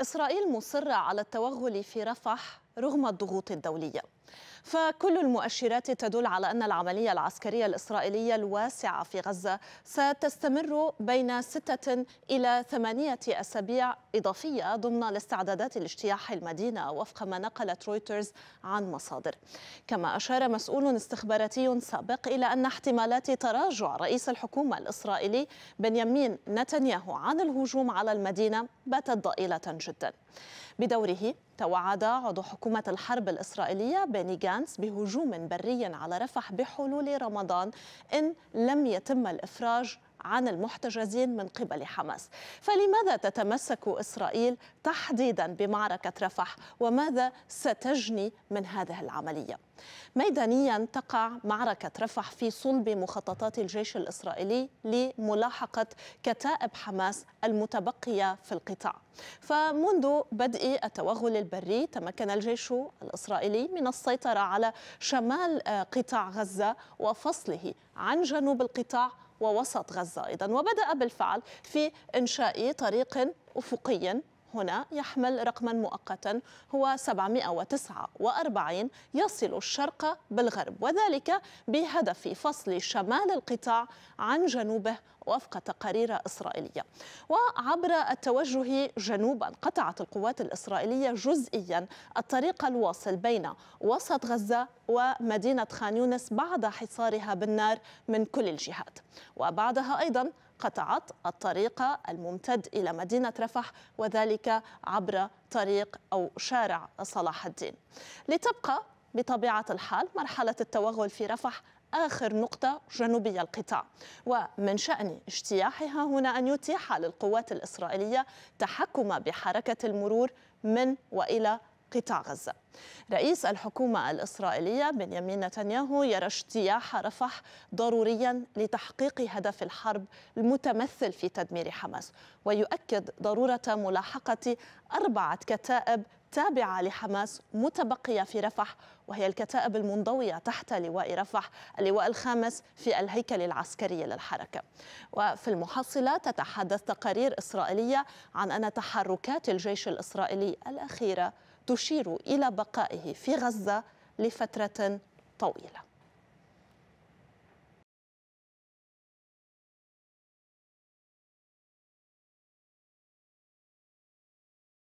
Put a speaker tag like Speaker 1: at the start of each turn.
Speaker 1: إسرائيل مصرة على التوغل في رفح رغم الضغوط الدولية فكل المؤشرات تدل على أن العملية العسكرية الإسرائيلية الواسعة في غزة ستستمر بين ستة إلى ثمانية أسابيع إضافية ضمن الاستعدادات لاجتياح المدينة وفق ما نقلت رويترز عن مصادر كما أشار مسؤول استخباراتي سابق إلى أن احتمالات تراجع رئيس الحكومة الإسرائيلي بنيامين نتنياهو عن الهجوم على المدينة باتت ضئيلة جدا بدوره توعد عضو حكومة حكومة الحرب الإسرائيلية بيني جانس بهجوم بري على رفح بحلول رمضان إن لم يتم الإفراج عن المحتجزين من قبل حماس فلماذا تتمسك إسرائيل تحديدا بمعركة رفح وماذا ستجني من هذه العملية ميدانيا تقع معركة رفح في صلب مخططات الجيش الإسرائيلي لملاحقة كتائب حماس المتبقية في القطاع فمنذ بدء التوغل البري تمكن الجيش الإسرائيلي من السيطرة على شمال آه، قطاع غزة وفصله عن جنوب القطاع ووسط غزة أيضا وبدأ بالفعل في إنشاء طريق أفقي هنا يحمل رقما مؤقتا هو 749 يصل الشرق بالغرب وذلك بهدف فصل شمال القطاع عن جنوبه وفق تقارير إسرائيلية وعبر التوجه جنوبا قطعت القوات الإسرائيلية جزئيا الطريق الواصل بين وسط غزة ومدينة خان يونس بعد حصارها بالنار من كل الجهات وبعدها أيضا قطعت الطريق الممتد إلى مدينة رفح وذلك عبر طريق أو شارع صلاح الدين لتبقى بطبيعة الحال مرحلة التوغل في رفح آخر نقطة جنوبي القطاع ومن شأن اجتياحها هنا أن يتيح للقوات الإسرائيلية تحكم بحركة المرور من وإلى قطاع غزة رئيس الحكومة الإسرائيلية بنيامين نتنياهو يرى اجتياح رفح ضروريا لتحقيق هدف الحرب المتمثل في تدمير حماس ويؤكد ضرورة ملاحقة أربعة كتائب تابعة لحماس متبقية في رفح وهي الكتائب المنضوية تحت لواء رفح اللواء الخامس في الهيكل العسكري للحركة وفي المحصلة تتحدث تقارير إسرائيلية عن أن تحركات الجيش الإسرائيلي الأخيرة تشير إلى بقائه في غزة لفترة طويلة